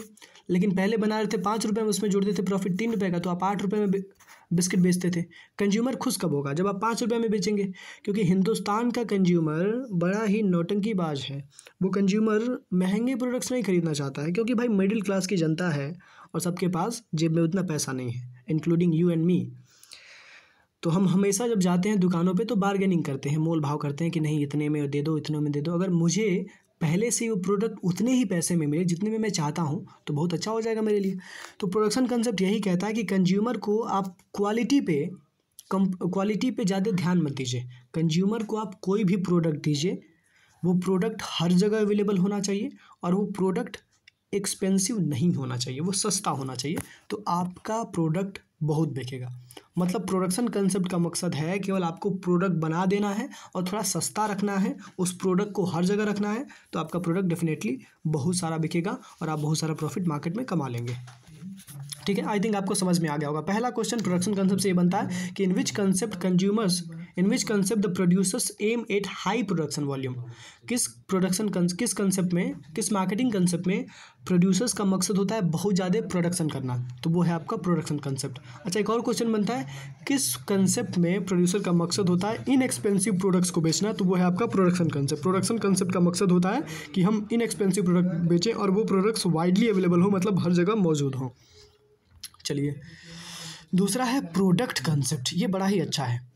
लेकिन पहले बना रहे थे पाँच रुपये में उसमें जोड़ते थे प्रॉफिट तीन रुपये का तो आप आठ रुपये में बिस्किट बेचते थे कंज्यूमर खुश कब होगा जब आप पाँच रुपये में बेचेंगे क्योंकि हिंदुस्तान का कंज्यूमर बड़ा ही नौटंकीबाज है वो कंज्यूमर महंगे प्रोडक्ट्स नहीं खरीदना चाहता है क्योंकि भाई मिडिल क्लास की जनता है और सबके पास जेब में उतना पैसा नहीं है इंक्लूडिंग यू एंड मी तो हम हमेशा जब जाते हैं दुकानों पे तो बार्गेनिंग करते हैं मोल भाव करते हैं कि नहीं इतने में दे दो इतने में दे दो अगर मुझे पहले से वो प्रोडक्ट उतने ही पैसे में मिले जितने में मैं चाहता हूँ तो बहुत अच्छा हो जाएगा मेरे लिए तो प्रोडक्शन कंसेप्ट यही कहता है कि कंज्यूमर को आप क्वालिटी पे कम क्वालिटी पे ज़्यादा ध्यान मत दीजिए कंज्यूमर को आप कोई भी प्रोडक्ट दीजिए वो प्रोडक्ट हर जगह अवेलेबल होना चाहिए और वो प्रोडक्ट एक्सपेंसिव नहीं होना चाहिए वो सस्ता होना चाहिए तो आपका प्रोडक्ट बहुत बिकेगा मतलब प्रोडक्शन कंसेप्ट का मकसद है केवल आपको प्रोडक्ट बना देना है और थोड़ा सस्ता रखना है उस प्रोडक्ट को हर जगह रखना है तो आपका प्रोडक्ट डेफिनेटली बहुत सारा बिकेगा और आप बहुत सारा प्रॉफिट मार्केट में कमा लेंगे ठीक है आई थिंक आपको समझ में आ गया होगा पहला क्वेश्चन प्रोडक्शन कंसेप्ट से ये बनता है कि in which concept consumers in which concept the producers aim at high production volume किस प्रोडक्शन किस कंसेप्ट में किस मार्केटिंग कंसेप्ट में प्रोड्यूसर्स का मकसद होता है बहुत ज़्यादा प्रोडक्शन करना तो वो है आपका प्रोडक्शन कंसेप्ट अच्छा एक और क्वेश्चन बनता है किस कंसेप्ट में प्रोड्यूसर का मकसद होता है इनएक्सपेंसिव प्रोडक्ट्स को बेचना तो वो है आपका प्रोडक्शन कंसेप्ट प्रोडक्शन कंसेप्ट का मकसद होता है कि हम इनएक्सपेंसिव प्रोडक्ट बेचें और वो प्रोडक्ट्स वाइडली अवेलेबल हो मतलब हर जगह मौजूद हों चलिए दूसरा है प्रोडक्ट कंसेप्ट ये बड़ा ही अच्छा है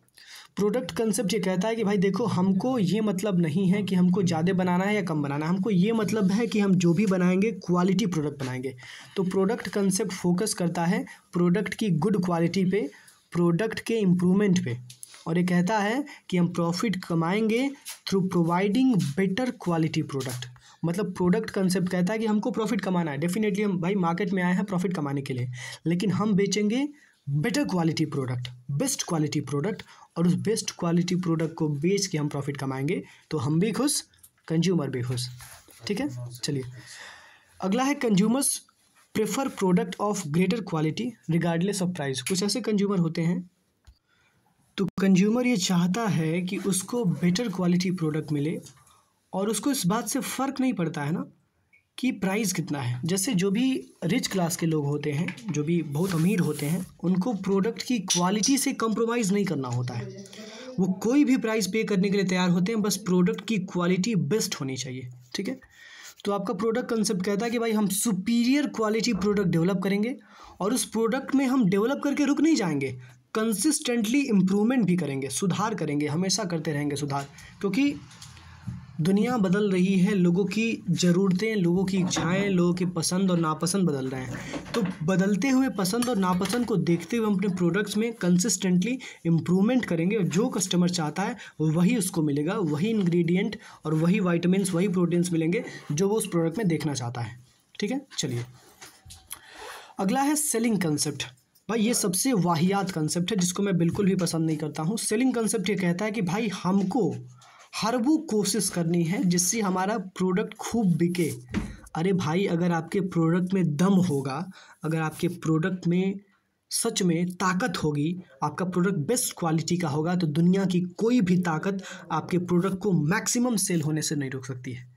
प्रोडक्ट कंसेप्ट ये कहता है कि भाई देखो हमको ये मतलब नहीं है कि हमको ज़्यादा बनाना है या कम बनाना है हमको ये मतलब है कि हम जो भी बनाएंगे क्वालिटी प्रोडक्ट बनाएंगे तो प्रोडक्ट कंसेप्ट फोकस करता है प्रोडक्ट की गुड क्वालिटी पे प्रोडक्ट के इम्प्रूवमेंट पे और ये कहता है कि हम प्रॉफिट कमाएंगे through providing better quality product मतलब प्रोडक्ट कंसेप्ट कहता है कि हमको प्रॉफिट कमाना है डेफिनेटली हम भाई मार्केट में आए हैं प्रॉफिट कमाने के लिए लेकिन हम बेचेंगे better quality product best quality product और उस बेस्ट क्वालिटी प्रोडक्ट को बेच के हम प्रॉफिट कमाएंगे तो हम भी खुश कंज्यूमर भी खुश ठीक है चलिए अगला है consumers prefer product of greater quality regardless of price कुछ ऐसे कंज्यूमर होते हैं तो कंज्यूमर ये चाहता है कि उसको बेटर क्वालिटी प्रोडक्ट मिले और उसको इस बात से फ़र्क नहीं पड़ता है ना कि प्राइस कितना है जैसे जो भी रिच क्लास के लोग होते हैं जो भी बहुत अमीर होते हैं उनको प्रोडक्ट की क्वालिटी से कंप्रोमाइज़ नहीं करना होता है वो कोई भी प्राइस पे करने के लिए तैयार होते हैं बस प्रोडक्ट की क्वालिटी बेस्ट होनी चाहिए ठीक है तो आपका प्रोडक्ट कंसेप्ट कहता है कि भाई हम सुपीरियर क्वालिटी प्रोडक्ट डेवलप करेंगे और उस प्रोडक्ट में हम डेवलप करके रुक नहीं जाएंगे कंसिस्टेंटली इम्प्रूवमेंट भी करेंगे सुधार करेंगे हमेशा करते रहेंगे सुधार क्योंकि दुनिया बदल रही है लोगों की ज़रूरतें लोगों की इच्छाएं लोगों की पसंद और नापसंद बदल रहे हैं तो बदलते हुए पसंद और नापसंद को देखते हुए हम अपने प्रोडक्ट्स में कंसिस्टेंटली इम्प्रूवमेंट करेंगे और जो कस्टमर चाहता है वही उसको मिलेगा वही इंग्रेडिएंट और वही वाइटमिन वही प्रोटीन्स मिलेंगे जो वो उस प्रोडक्ट में देखना चाहता है ठीक है चलिए अगला है सेलिंग कंसेप्ट भाई ये सबसे वाहियात कंसेप्ट है जिसको मैं बिल्कुल भी पसंद नहीं करता हूँ सेलिंग कंसेप्ट ये कहता है कि भाई हमको हर वो कोशिश करनी है जिससे हमारा प्रोडक्ट खूब बिके अरे भाई अगर आपके प्रोडक्ट में दम होगा अगर आपके प्रोडक्ट में सच में ताकत होगी आपका प्रोडक्ट बेस्ट क्वालिटी का होगा तो दुनिया की कोई भी ताकत आपके प्रोडक्ट को मैक्सिमम सेल होने से नहीं रोक सकती है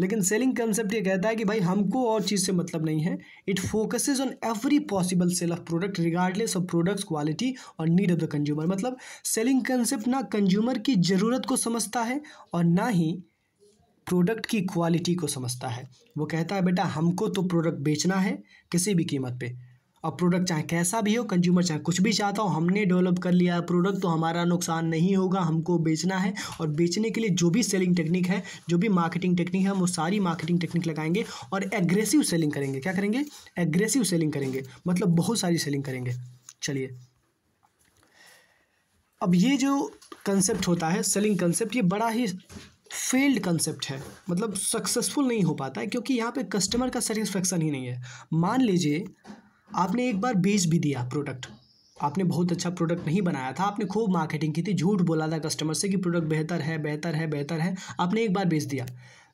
लेकिन सेलिंग कंसेप्ट ये कहता है कि भाई हमको और चीज़ से मतलब नहीं है it focuses on every possible sale of product regardless of products quality और नीड ऑफ द कंज्यूमर मतलब सेलिंग कंसेप्ट ना कंज्यूमर की ज़रूरत को समझता है और ना ही प्रोडक्ट की क्वालिटी को समझता है वो कहता है बेटा हमको तो प्रोडक्ट बेचना है किसी भी कीमत पर अब प्रोडक्ट चाहे कैसा भी हो कंज्यूमर चाहे कुछ भी चाहता हो हमने डेवलप कर लिया प्रोडक्ट तो हमारा नुकसान नहीं होगा हमको बेचना है और बेचने के लिए जो भी सेलिंग टेक्निक है जो भी मार्केटिंग टेक्निक है हम वो सारी मार्केटिंग टेक्निक लगाएंगे और एग्रेसिव सेलिंग करेंगे क्या करेंगे एग्रेसिव सेलिंग करेंगे मतलब बहुत सारी सेलिंग करेंगे चलिए अब ये जो कंसेप्ट होता है सेलिंग कंसेप्ट ये बड़ा ही फेल्ड कंसेप्ट है मतलब सक्सेसफुल नहीं हो पाता है क्योंकि यहाँ पे कस्टमर का सेटिस्फेक्शन ही नहीं है मान लीजिए आपने एक बार बेच भी दिया प्रोडक्ट आपने बहुत अच्छा प्रोडक्ट नहीं बनाया था आपने खूब मार्केटिंग की थी झूठ बोला था कस्टमर से कि प्रोडक्ट बेहतर है बेहतर है बेहतर है आपने एक बार बेच दिया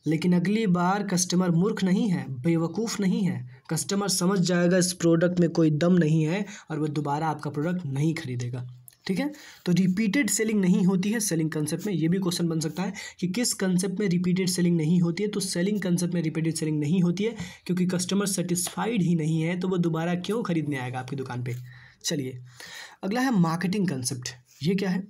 लेकिन अगली बार कस्टमर मूर्ख नहीं है बेवकूफ़ नहीं है कस्टमर समझ जाएगा इस प्रोडक्ट में कोई दम नहीं है और वह दोबारा आपका प्रोडक्ट नहीं खरीदेगा ठीक है तो रिपीटेड सेलिंग नहीं होती है सेलिंग कंसेप्ट में ये भी क्वेश्चन बन सकता है कि किस कंसेप्ट में रिपीटेड सेलिंग नहीं होती है तो सेलिंग कंसेप्ट में रिपीटेड सेलिंग नहीं होती है क्योंकि कस्टमर सेटिस्फाइड ही नहीं है तो वो दोबारा क्यों खरीदने आएगा आपकी दुकान पर चलिए अगला है मार्केटिंग कंसेप्ट ये क्या है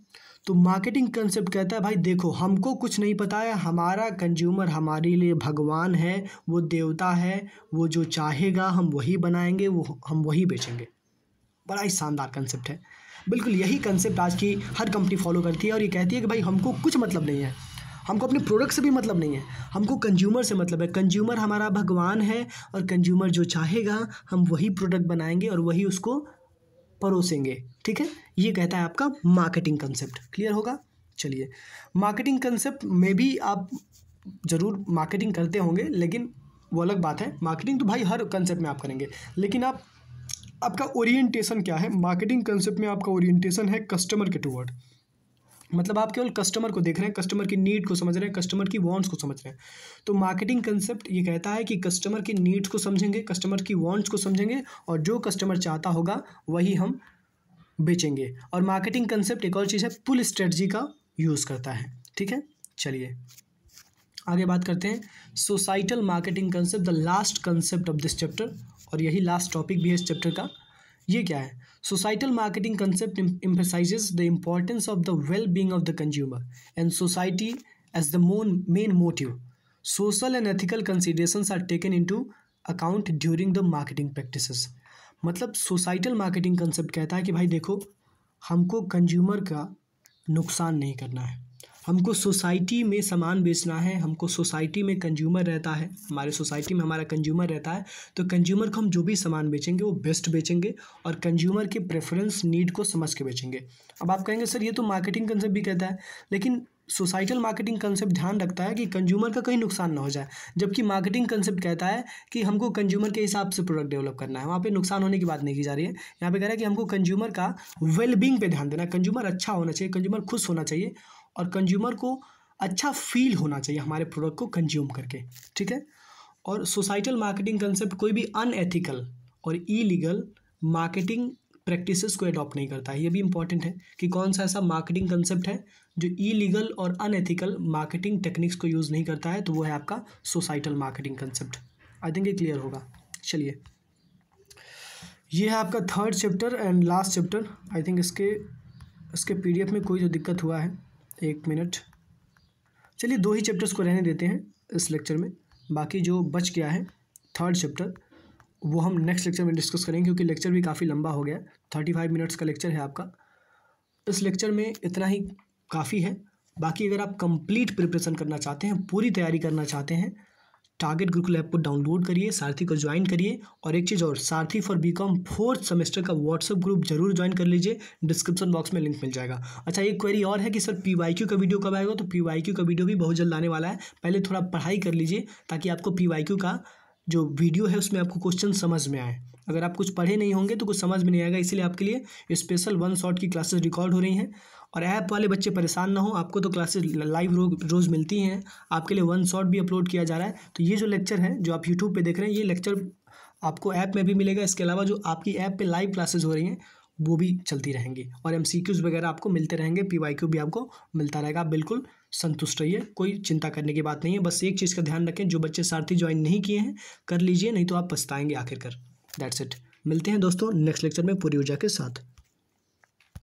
तो मार्केटिंग कंसेप्ट कहता है भाई देखो हमको कुछ नहीं पता है हमारा कंज्यूमर हमारे लिए भगवान है वो देवता है वो जो चाहेगा हम वही बनाएंगे वो हम वही बेचेंगे बड़ा ही शानदार कंसेप्ट है बिल्कुल यही कंसेप्ट आज की हर कंपनी फॉलो करती है और ये कहती है कि भाई हमको कुछ मतलब नहीं है हमको अपने प्रोडक्ट से भी मतलब नहीं है हमको कंज्यूमर से मतलब है कंज्यूमर हमारा भगवान है और कंज्यूमर जो चाहेगा हम वही प्रोडक्ट बनाएंगे और वही उसको परोसेंगे ठीक है ये कहता है आपका मार्केटिंग कंसेप्ट क्लियर होगा चलिए मार्केटिंग कंसेप्ट में भी आप ज़रूर मार्केटिंग करते होंगे लेकिन वो अलग बात है मार्केटिंग तो भाई हर कंसेप्ट में आप करेंगे लेकिन आप आपका ओरिएंटेशन क्या है मार्केटिंग कंसेप्ट में आपका ओरिएंटेशन है कस्टमर के टूवर्ड मतलब आप केवल कस्टमर को देख रहे हैं कस्टमर की नीड को समझ रहे हैं कस्टमर की वांट्स को समझ रहे हैं तो मार्केटिंग कंसेप्ट ये कहता है कि कस्टमर की नीड्स को समझेंगे कस्टमर की वांट्स को समझेंगे और जो कस्टमर चाहता होगा वही हम बेचेंगे और मार्केटिंग कंसेप्ट एक और चीज़ है पुल स्ट्रेटजी का यूज़ करता है ठीक है चलिए आगे बात करते हैं societal marketing concept the last concept of this chapter और यही लास्ट टॉपिक भी है इस चैप्टर का ये क्या है societal marketing concept emphasizes the importance of the well being of the consumer and society as the मोन main motive social and ethical consideration are taken into account during the marketing practice मतलब societal marketing concept कहता है कि भाई देखो हमको consumer का नुकसान नहीं करना है हमको सोसाइटी में सामान बेचना है हमको सोसाइटी में कंज्यूमर रहता है हमारे सोसाइटी में हमारा कंज्यूमर रहता है तो कंज्यूमर को हम जो भी सामान बेचेंगे वो बेस्ट बेचेंगे और कंज्यूमर के प्रेफरेंस नीड को समझ के बेचेंगे अब आप कहेंगे सर ये तो मार्केटिंग कंसेप्ट भी कहता है लेकिन सोसाइटल मार्केटिंग कंसेप्ट ध्यान रखता है कि कंज्यूमर का कहीं नुकसान ना हो जाए जबकि मार्केटिंग कंसेप्ट कहता है कि हमको कंज्यूमर के हिसाब से प्रोडक्ट डेवलप करना है वहाँ पे नुकसान होने की बात नहीं की जा रही है यहाँ पे कह रहा है कि हमको कंज्यूमर का वेलबींग पे ध्यान देना कंज्यूमर अच्छा होना चाहिए कंज्यूमर खुश होना चाहिए और कंज्यूमर को अच्छा फील होना चाहिए हमारे प्रोडक्ट को कंज्यूम करके ठीक है और सोसाइटल मार्केटिंग कंसेप्ट कोई भी अनएथिकल और इलीगल मार्केटिंग प्रैक्टिसेस को अडॉप्ट नहीं करता है ये भी इंपॉर्टेंट है कि कौन सा ऐसा मार्केटिंग कंसेप्ट है जो इलीगल और अनएथिकल मार्केटिंग टेक्निक्स को यूज़ नहीं करता है तो वो है आपका societal marketing concept I think ये क्लियर होगा चलिए ये है आपका third chapter and last chapter I think इसके इसके पीडीएफ में कोई जो दिक्कत हुआ है एक मिनट चलिए दो ही चैप्टर्स को रहने देते हैं इस लेक्चर में बाकी जो बच गया है थर्ड चैप्टर वो हम नेक्स्ट लेक्चर में डिस्कस करेंगे क्योंकि लेक्चर भी काफ़ी लंबा हो गया है थर्टी फाइव मिनट्स का लेक्चर है आपका इस लेक्चर में इतना ही काफ़ी है बाकी अगर आप कंप्लीट प्रिपरेशन करना चाहते हैं पूरी तैयारी करना चाहते हैं टारगेट गुरुकुल ऐप को डाउनलोड करिए सारथी को ज्वाइन करिए और एक चीज़ और Sarathi for B com fourth semester का व्हाट्सअप ग्रुप जरूर ज्वाइन कर लीजिए डिस्क्रिप्शन बॉक्स में लिंक मिल जाएगा अच्छा एक क्वेरी और है कि सर पी वाई क्यू का वीडियो कब आएगा तो पी वाई क्यू का वीडियो भी बहुत जल्द आने वाला है पहले थोड़ा पढ़ाई कर लीजिए ताकि आपको पी वाई क्यू का जो वीडियो है उसमें आपको क्वेश्चन समझ में आए अगर आप कुछ पढ़े नहीं होंगे तो कुछ समझ में नहीं आएगा इसीलिए आपके लिए स्पेशल वन शॉट की क्लासेस रिकॉर्ड हो रही हैं और ऐप वाले बच्चे परेशान ना हो आपको तो क्लासेस लाइव रो, रोज़ मिलती हैं आपके लिए वन शॉट भी अपलोड किया जा रहा है तो ये जो लेक्चर है जो आप यूट्यूब पे देख रहे हैं ये लेक्चर आपको ऐप में भी मिलेगा इसके अलावा जो आपकी ऐप पे लाइव क्लासेस हो रही हैं वो भी चलती रहेंगी और एम वगैरह आपको मिलते रहेंगे पी भी आपको मिलता रहेगा आप बिल्कुल संतुष्ट रहिए कोई चिंता करने की बात नहीं है बस एक चीज़ का ध्यान रखें जो बच्चे सारथी ज्वाइन नहीं किए हैं कर लीजिए नहीं तो आप पछताएंगे आखिरकार दैट्स इट मिलते हैं दोस्तों नेक्स्ट लेक्चर में पूरी ऊर्जा के साथ